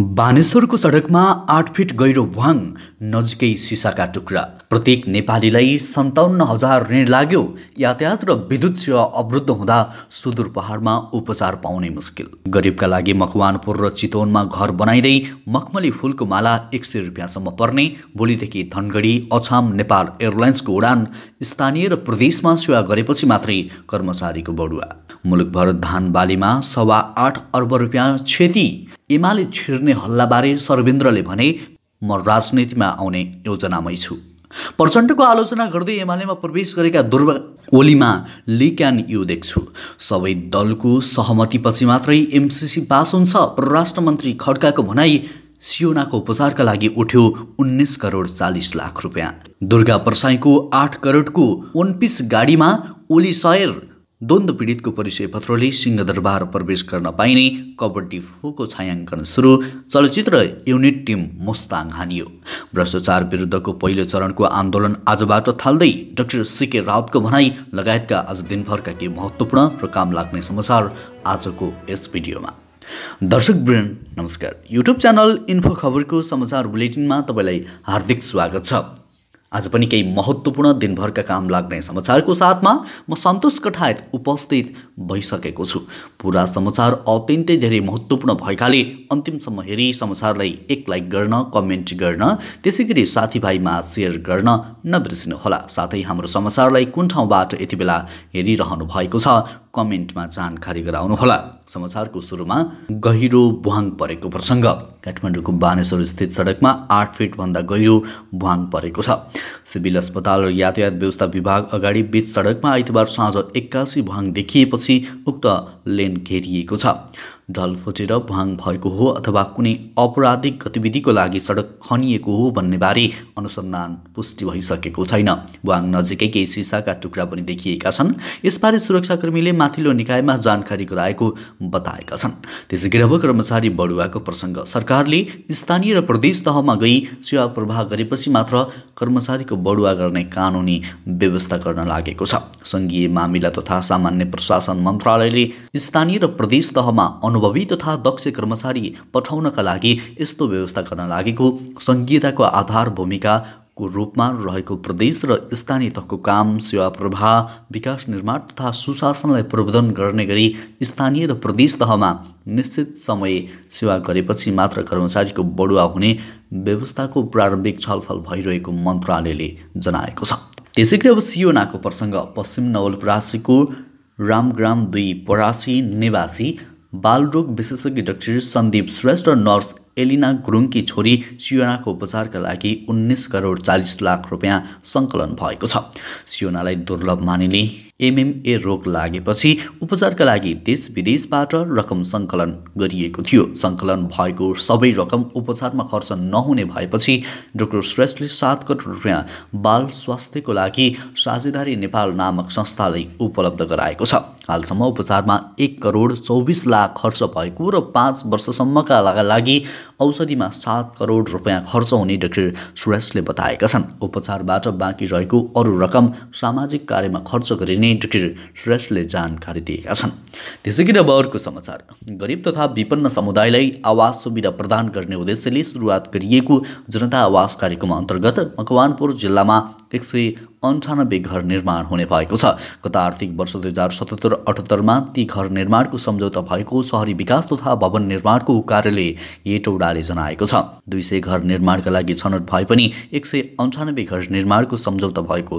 बानेश्वरको सडकमा आठ फिट गहिरो भ्वाङ नजिकै सिसाका टुक्रा प्रत्येक नेपालीलाई सन्ताउन्न हजार ऋण लाग्यो यातायात र विद्युत सेवा अवरुद्ध हुँदा सुदूर पहाडमा उपचार पाउने मुस्किल गरिबका लागि मकवानपुर र चितवनमा घर बनाइँदै मखमली फुलको माला एक सय रुपियाँसम्म पर्ने भोलिदेखि धनगढी अछाम नेपाल एयरलाइन्सको उडान स्थानीय र प्रदेशमा सेवा गरेपछि मात्रै कर्मचारीको बढुवा मुलुकभर धान बालीमा सवा आठ अर्ब रुपियाँ क्षति एमाले छिर्ने हल्लाबारे सर्वेन्द्रले भने म राजनीतिमा आउने योजनामै छु प्रचण्डको आलोचना गर्दै एमालेमा प्रवेश गरेका दुर्व ओलीमा लिक एन्ड यु देख्छु सबै दलको सहमतिपछि मात्रै एमसिसी पास हुन्छ परराष्ट्र मन्त्री खड्काको भनाई सियोनाको उपचारका लागि उठ्यो उन्नाइस करोड चालिस लाख रुपियाँ दुर्गा प्रसाईको आठ करोडको वनपिस गाडीमा ओली सयर द्वन्द पीडितको परिचय पत्रले सिंहदरबार प्रवेश गर्न पाइने कबड्डी फोको छायाङ्कन सुरु चलचित्र युनिट टिम मुस्ताङ हानियो भ्रष्टाचार विरुद्धको पहिलो चरणको आन्दोलन आजबाट थाल्दै डाक्टर सिके राउतको भनाई लगायतका आज दिनभरका केही महत्त्वपूर्ण र काम लाग्ने समाचार आजको यस भिडियोमा दर्शक नमस्कार युट्युब च्यानल इन्फो खबरको समाचार बुलेटिनमा तपाईँलाई हार्दिक स्वागत छ आज पनि केही महत्त्वपूर्ण दिनभरका काम लाग्ने समाचारको साथमा म सन्तोष कठायत उपस्थित भइसकेको छु पुरा समाचार अत्यन्तै धेरै महत्त्वपूर्ण भएकाले अन्तिमसम्म हेरी समाचारलाई एक लाइक गर्न कमेन्ट गर्न त्यसै गरी साथीभाइमा सेयर गर्न नबिर्सिनुहोला साथै हाम्रो समाचारलाई कुन ठाउँबाट यति बेला हेरिरहनु भएको छ कमेन्टमा जानकारी गराउनुहोला समाचारको सुरुमा गहिरो भुवाङ परेको प्रसङ्ग काठमाडौँको बानेश्वर स्थित सडकमा आठ फिटभन्दा गहिरो भुवाङ परेको छ सिभिल अस्पताल र यातायात व्यवस्था विभाग अगाडि बीच सडकमा आइतबार साँझ एक्कासी भुवाङ देखिएपछि उक्त लेन घेरिएको छ ढल फुटेर भाङ भएको हो अथवा कुनै अपराधिक गतिविधिको लागि सडक खनिएको हो भन्नेबारे अनुसन्धान पुष्टि भइसकेको छैन भाङ नजिकै केही सिसाका टुक्रा पनि देखिएका छन् यसबारे सुरक्षाकर्मीले माथिल्लो निकायमा जानकारी गराएको बताएका छन् त्यसै गरी अब कर्मचारी बढुवाको प्रसङ्ग सरकारले स्थानीय र प्रदेश तहमा गई सेवा प्रवाह गरेपछि मात्र कर्मचारीको बढुवा गर्ने कानुनी व्यवस्था गर्न लागेको छ सङ्घीय मामिला तथा सामान्य प्रशासन मन्त्रालयले स्थानीय र प्रदेश तहमा अनुभवी तथा दक्ष कर्मचारी पठाउनका लागि यस्तो व्यवस्था गर्न लागेको सङ्घीयताको आधार भूमिका को रूपमा रहेको प्रदेश र स्थानीय तहको काम सेवा प्रवाह विकास निर्माण तथा सुशासनलाई प्रवर्धन गर्ने गरी स्थानीय र प्रदेश तहमा निश्चित समय सेवा गरेपछि मात्र कर्मचारीको बढुवा हुने व्यवस्थाको प्रारम्भिक छलफल भइरहेको मन्त्रालयले जनाएको छ त्यसै गरी अब सियोनाको प्रसङ्ग पश्चिम नवलपरासीको रामग्राम दुई परासी निवासी बालरोग विशेषज्ञ डाक्टर सन्दीप श्रेष्ठ नर्स एलिना गुरुङकी छोरी सियोनाको उपचारका लागि उन्नाइस करोड चालिस लाख रुपियाँ सङ्कलन भएको छ सियोनालाई दुर्लभ मानिने एमएमए रोग लागेपछि उपचारका लागि देश विदेशबाट रकम सङ्कलन गरिएको थियो सङ्कलन भएको सबै रकम उपचारमा खर्च नहुने भएपछि डाक्टर श्रेष्ठले सात करोड रुपियाँ बाल स्वास्थ्यको लागि साझेदारी नेपाल नामक संस्थालाई उपलब्ध गराएको छ हालसम्म उपचारमा एक करोड चौबिस लाख खर्च भएको र पाँच वर्षसम्मका लागि औषधिमा सात करोड रुपियाँ खर्च हुने डाक्टर सुरेशले बताएका छन् उपचारबाट बाँकी रहेको अरू रकम सामाजिक कार्यमा खर्च गरिने डाक्टर सुरेशले जानकारी दिएका छन् त्यसै गरी अब अर्को समाचार गरिब तथा विपन्न समुदायलाई आवास सुविधा प्रदान गर्ने उद्देश्यले सुरुवात गरिएको जनता आवास कार्यक्रम अन्तर्गत मकवानपुर जिल्लामा एक सय अन्ठानब्बे घर निर्माण हुने भएको छ गत आर्थिक वर्ष दुई हजार सतहत्तर अठहत्तरमा ती घर निर्माणको सम्झौता भएको सहरी विकास तथा भवन निर्माणको कार्यालय एटो चौडाले जनाएको छ दुई सय घर निर्माणका लागि छनौट भए पनि एक सय अन्ठानब्बे घर निर्माणको सम्झौता भएको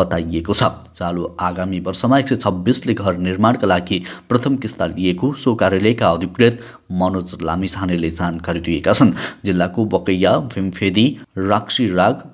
बताइएको छ चालु आगामी वर्षमा एक सय छब्बिसले घर निर्माणका लागि प्रथम किस्ता लिएको सो कार्यालयका अधिकृत मनोज लामिछानेले जानकारी दिएका छन् जिल्लाको बकैया भिमफेदी राक्षी राग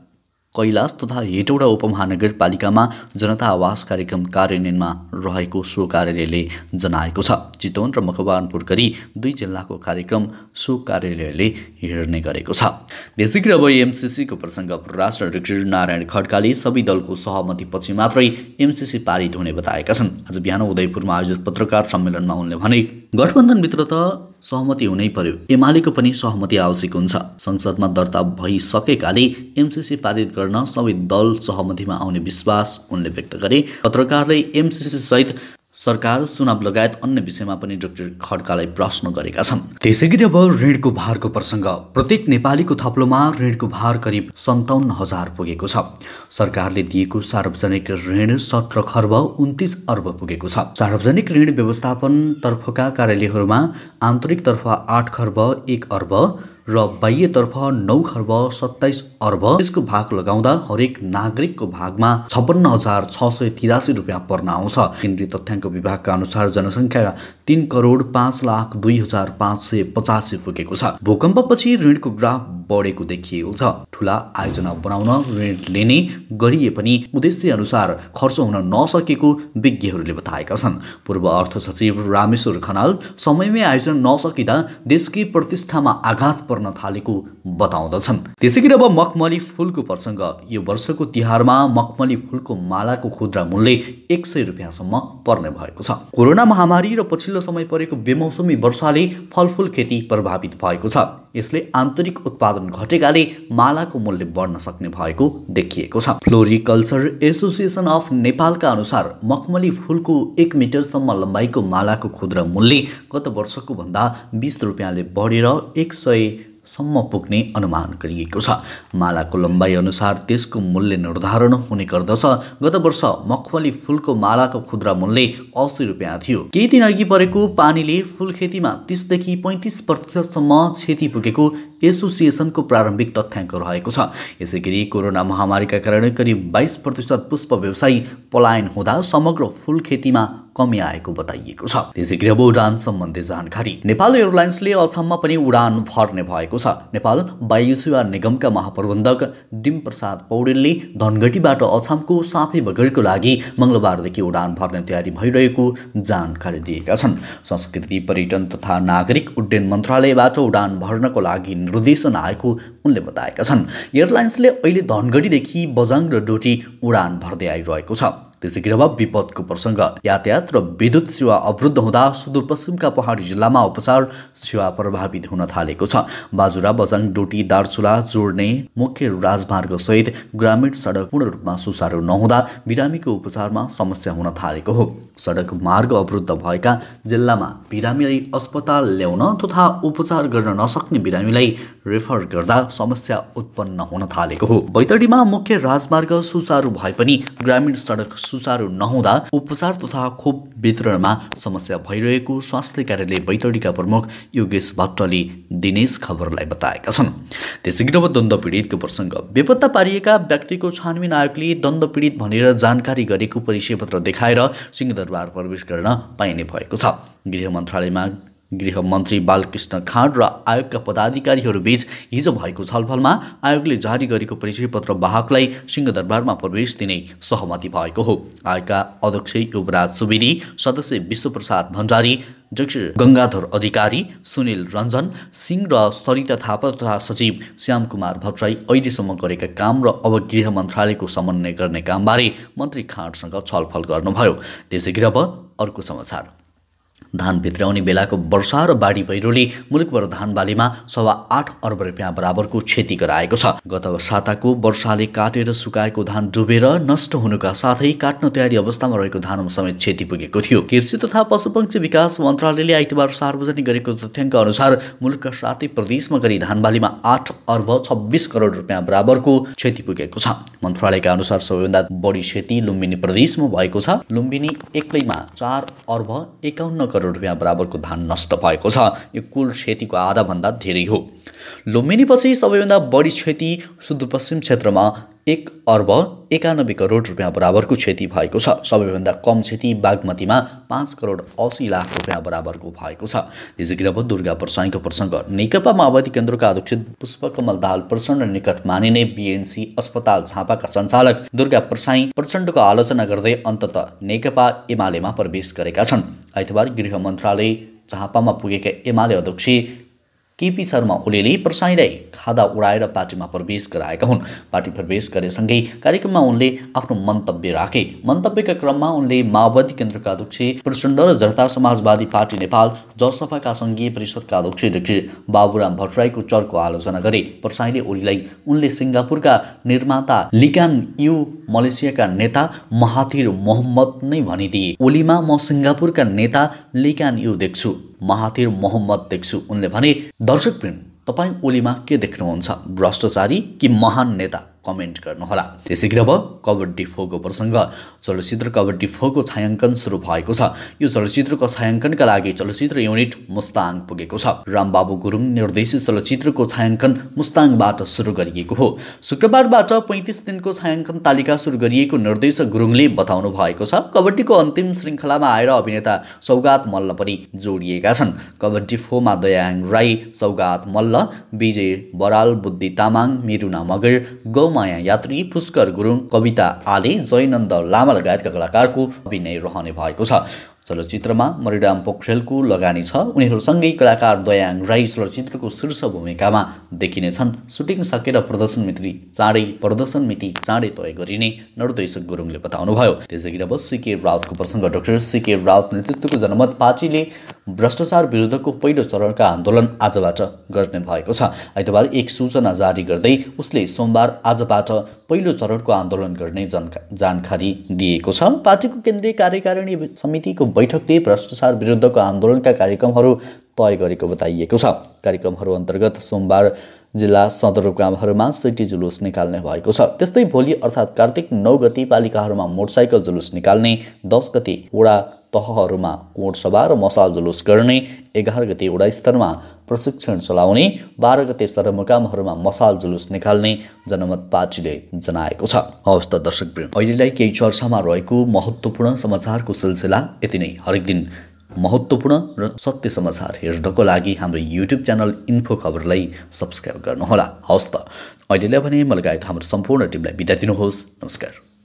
कैलाश तथा हेटौडा उपमहानगरपालिकामा जनता आवास कार्यक्रम कार्यान्वयनमा रहेको सो कार्यालयले जनाएको छ चितवन र मकवानपुर गरी दुई जिल्लाको कार्यक्रम सो कार्यालयले हेर्ने गरेको छ त्यसैगरी अब एमसिसीको प्रसङ्ग परराष्ट्र अध्यक्ष नारायण खड्काले सबै दलको सहमतिपछि मात्रै एमसिसी पारित हुने बताएका छन् आज बिहान उदयपुरमा आयोजित पत्रकार सम्मेलनमा उनले भने गठबन्धनभित्र त सहमति हुनै पर्यो एमालेको पनि सहमति आवश्यक हुन्छ संसदमा दर्ता भइसकेकाले एमसिसी पारित गर्न सबै दल सहमतिमा आउने विश्वास उनले व्यक्त गरे पत्रकारले एमसिसी सहित सरकार चुनाव लगायत अन्य विषयमा पनि डाक्टर खड्कालाई प्रश्न गरेका छन् त्यसै गरी अब ऋणको भारको प्रसङ्ग प्रत्येक नेपालीको थप्लोमा ऋणको भार करिब सन्ताउन्न हजार पुगेको छ सरकारले दिएको सार्वजनिक ऋण सत्र खर्ब उन्तिस अर्ब पुगेको छ सार्वजनिक ऋण व्यवस्थापन तर्फका कार्यालयहरूमा आन्तरिक तर्फ आठ खर्ब एक अर्ब र तर्फ नौ खर्ब सत्ताइस अर्ब यसको भाग लगाउँदा हरेक नागरिकको भागमा छप्पन्न हजार छ सय तिरासी रुपियाँ पर्न आउँछ केन्द्रीय तथ्याङ्क विभागका अनुसार जनसङ्ख्या तिन करोड पाँच लाख दुई हजार पाँच सय पचासी पुगेको छ भूकम्पपछि ऋणको ग्राफ बढेको देखिएको छ ठुला आयोजना बनाउन ऋण लिने गरिए पनि उद्देश्य अनुसार खर्च हुन नसकेको विज्ञहरूले बताएका छन् पूर्व अर्थ सचिव रामेश्वर खनाल समयमै आयोजना नसकिँदा देशकै प्रतिष्ठामा आघात पर्न थालेको बताउँदछन् त्यसै गरी अब मखमली फुलको प्रसङ्ग यो वर्षको तिहारमा मखमली फुलको मालाको खुद्रा मूल्य एक सय रुपियाँसम्म पर्ने भएको छ कोरोना महामारी र पछिल्लो समय परेको बेमौसमी वर्षाले फलफुल खेती प्रभावित भएको छ यसले आन्तरिक उत्पादन घटेकाले मालाको मूल्य बढ्न सक्ने भएको देखिएको छ फ्लोरिकल्चर एसोसिएसन अफ नेपालका अनुसार मखमली फुलको एक मिटरसम्म लम्बाइको मालाको खुद्रा मूल्य गत वर्षको भन्दा बिस रुपियाँले बढेर एक सय सम्म पुग्ने अनुमान गरिएको छ मालाको लम्बाइ अनुसार त्यसको मूल्य निर्धारण हुने गर्दछ गत वर्ष मखमली फुलको मालाको खुद्रा मूल्य असी रुपियाँ थियो केही दिन अघि परेको पानीले फुल खेतीमा तिसदेखि पैँतिस प्रतिशतसम्म क्षति पुगेको एसोसिएसनको प्रारम्भिक तथ्याङ्क रहेको छ यसै गरी कोरोना महामारीका कारण करिब बाइस प्रतिशत पुष्प व्यवसायी पलायन हुँदा समग्र फुल खेतीमा कमी आएको बताइएको छ त्यसै गरी अब उडान सम्बन्धी जानकारी नेपाल एयरलाइन्सले अछाममा पनि उडान भर्ने भएको छ नेपाल वायु सेवा निगमका महाप्रबन्धक डिमप्रसाद पौडेलले धनगढीबाट अछामको साफे बगरको लागि मङ्गलबारदेखि उडान भर्ने तयारी भइरहेको जानकारी दिएका छन् संस्कृति पर्यटन तथा नागरिक उड्डयन मन्त्रालयबाट उडान भर्नको लागि निर्देशन आएको उनले बताएका छन् एयरलाइन्सले अहिले धनगढीदेखि बजाङ र डोटी उडान भर्दै आइरहेको छ त्यसै गरी विपदको प्रसङ्ग यातायात र विद्युत सेवा अवरुद्ध हुँदा सुदूरपश्चिमका पहाडी जिल्लामा उपचार सेवा प्रभावित हुन थालेको छ बाजुरा बजाङ डोटी दार्चुला जोड्ने मुख्य राजमार्ग सहित ग्रामीण सडक पूर्ण रूपमा सुचारू नहुँदा बिरामीको उपचारमा समस्या हुन थालेको हो सडक मार्ग अवरुद्ध भएका जिल्लामा बिरामीलाई अस्पताल ल्याउन तथा उपचार गर्न नसक्ने बिरामीलाई रेफर गर्दा समस्या उत्पन्न हुन थालेको हो बैतडीमा मुख्य राजमार्ग सुचारू भए पनि ग्रामीण सडक सुचारू नहुँदा उपचार तथा खोप वितरणमा समस्या भइरहेको स्वास्थ्य कार्यालय बैतडीका प्रमुख योगेश भट्टले दिनेश खबरलाई बताएका छन् त्यसै अब द्वन्द पीडितको प्रसङ्ग बेपत्ता पारिएका व्यक्तिको छानबिन आयोगले दण्ड पीडित भनेर जानकारी गरेको परिचय पत्र देखाएर सिंहदरबार प्रवेश गर्न पाइने भएको छ गृह मन्त्रालयमा गृहमन्त्री बालकृष्ण खाँड र आयोगका पदाधिकारीहरूबीच हिजो भएको छलफलमा आयोगले जारी गरेको परिचय पत्र वाहकलाई सिंहदरबारमा प्रवेश दिने सहमति भएको हो आयोगका अध्यक्ष युवराज सुवेदी सदस्य विश्वप्रसाद भण्डारी अध्यक्ष गङ्गाधर अधिकारी सुनिल रञ्जन सिंह र सरिता थापा तथा सचिव श्यामकुमार भट्टराई अहिलेसम्म गरेका काम र अब गृह मन्त्रालयको समन्वय गर्ने कामबारे मन्त्री खाँडसँग छलफल गर्नुभयो त्यसै अब अर्को समाचार धान भित्राउने बेलाको वर्षा र बाढी पहिरोले मुलुकभर धान बालीमा सवा आठ अर्ब रुपियाँ बराबरको क्षति गराएको छ गत साताको वर्षाले काटेर सुकाएको धान डुबेर नष्ट हुनुका साथै काट्न तयारी अवस्थामा रहेको धानमा समेत क्षति पुगेको थियो कृषि तथा पशुपक्षी विकास मन्त्रालयले आइतबार सार्वजनिक गरेको तथ्याङ्क अनुसार मुलुकका सातै प्रदेशमा गरी धान बालीमा आठ अर्ब छब्बिस करोड रुपियाँ बराबरको क्षति पुगेको छ मन्त्रालयका अनुसार सबैभन्दा बढी क्षति लुम्बिनी प्रदेशमा भएको छ लुम्बिनी एक्लैमा चार अर्ब एकाउन्न करोड करोड रुपियाँ बराबरको धान नष्ट भएको छ यो कुल क्षतिको आधाभन्दा धेरै हो लुम्बिनीपछि सबैभन्दा बढी क्षति सुदूरपश्चिम क्षेत्रमा एक अर्ब एकानब्बे करोड रुपियाँ बराबरको क्षति भएको छ सबैभन्दा कम क्षति बागमतीमा पाँच करोड असी लाख रुपियाँ बराबरको भएको छ त्यसै अब दुर्गा प्रसाईको प्रसङ्ग नेकपा माओवादी केन्द्रका अध्यक्ष पुष्पकमल दाल प्रचण्ड निकट मानिने बिएनसी अस्पताल झापाका सञ्चालक दुर्गा प्रसाई प्रचण्डको आलोचना गर्दै अन्तत नेकपा एमालेमा प्रवेश गरेका छन् आइतबार गृह मन्त्रालय झापामा पुगेका एमाले अध्यक्ष केपी शर्मा ओलीले प्रसाईलाई खादा उडाएर पार्टीमा प्रवेश गराएका हुन् पार्टी प्रवेश गरेसँगै कार्यक्रममा उनले आफ्नो मन्तव्य राखे मन्तव्यका क्रममा उनले माओवादी केन्द्रका अध्यक्ष प्रचण्ड र जनता समाजवादी पार्टी नेपाल जसपाका सङ्घीय परिषदका अध्यक्ष डाक्टर बाबुराम भट्टराईको चर्को आलोचना गरे प्रसाईले ओलीलाई उनले सिङ्गापुरका निर्माता लिकान यु मलेसियाका नेता महाथिर मोहम्मद नै भनिदिए ओलीमा म सिङ्गापुरका नेता लिकान यु देख्छु महातिर मोहम्मद देख्छु उनले भने दर्शकवृन्द तपाईँ ओलीमा के देख्नुहुन्छ भ्रष्टाचारी कि महान नेता कमेन्ट गर्नुहोला त्यसै गरी अब कबड्डी फोको प्रसङ्ग चलचित्र कबड्डी फोको छायाङ्कन सुरु भएको छ यो चलचित्रको छायाङ्कनका लागि चलचित्र युनिट मुस्ताङ पुगेको छ रामबाबु गुरुङ निर्देशित चलचित्रको छायाङ्कन मुस्ताङबाट सुरु गरिएको हो शुक्रबारबाट पैँतिस दिनको छायाङ्कन तालिका सुरु गरिएको निर्देशक गुरुङले बताउनु भएको छ कबड्डीको अन्तिम श्रृङ्खलामा आएर अभिनेता सौगात मल्ल पनि जोडिएका छन् कबड्डी फोमा दयाङ राई सौगात मल्ल विजय बराल बुद्धि तामाङ मिरुना मगर गौ माया यात्री पुष्कर गुरुङ कविता आले जयनन्द लामा लगायतका कलाकारको अभिनय रहने भएको छ चलचित्रमा मरिडाम पोखरेलको लगानी छ उनीहरूसँगै कलाकार दयाङ राई चलचित्रको शीर्ष भूमिकामा देखिनेछन् सुटिङ सकेर प्रदर्शन मिति चाँडै प्रदर्शन मिति चाँडै तय गरिने नर्देशक गुरुङले बताउनुभयो त्यसै गरी अब सिके रावतको प्रसङ्ग डाक्टर सिके रावत नेतृत्वको जनमत पार्टीले भ्रष्टाचार विरुद्धको पहिलो चरणका आन्दोलन आजबाट गर्ने भएको छ आइतबार एक सूचना जारी गर्दै उसले सोमबार आजबाट पहिलो चरणको आन्दोलन गर्ने जानकारी दिएको छ पार्टीको केन्द्रीय कार्यकारिणी समितिको बैठकले भ्रष्टाचार विरुद्धको आन्दोलनका कार्यक्रमहरू तय गरेको बताइएको छ कार्यक्रमहरू अन्तर्गत सोमबार जिल्ला सदरमुकामहरूमा सिटी जुलुस निकाल्ने भएको छ त्यस्तै भोलि अर्थात् कार्तिक नौ गति पालिकाहरूमा मोटरसाइकल जुलुस निकाल्ने दस गति वडा तहहरूमा कोट सभा र मसाल जुलुस गर्ने एघार गति वडा स्तरमा प्रशिक्षण चलाउने बाह्र गते सदरमुकामहरूमा मसाल जुलुस निकाल्ने जनमत पार्टीले जनाएको छ हवस् त दर्शक अहिलेलाई केही चर्चामा रहेको महत्त्वपूर्ण समाचारको सिलसिला यति नै हरेक दिन महत्त्वपूर्ण र सत्य समाचार हेर्नको लागि हाम्रो युट्युब च्यानल इन्फो खबरलाई सब्सक्राइब गर्नुहोला हवस् त अहिलेलाई भने मलाई लगायत हाम्रो सम्पूर्ण टिमलाई बिदा दिनुहोस् नमस्कार